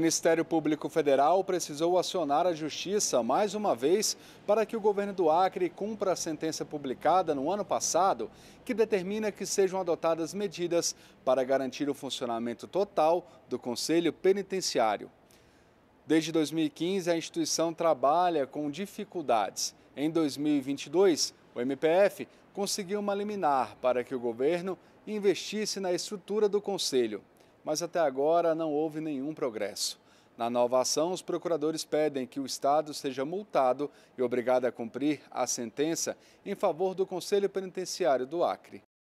Ministério Público Federal precisou acionar a Justiça mais uma vez para que o governo do Acre cumpra a sentença publicada no ano passado, que determina que sejam adotadas medidas para garantir o funcionamento total do Conselho Penitenciário. Desde 2015, a instituição trabalha com dificuldades. Em 2022, o MPF conseguiu uma liminar para que o governo investisse na estrutura do Conselho mas até agora não houve nenhum progresso. Na nova ação, os procuradores pedem que o Estado seja multado e obrigado a cumprir a sentença em favor do Conselho Penitenciário do Acre.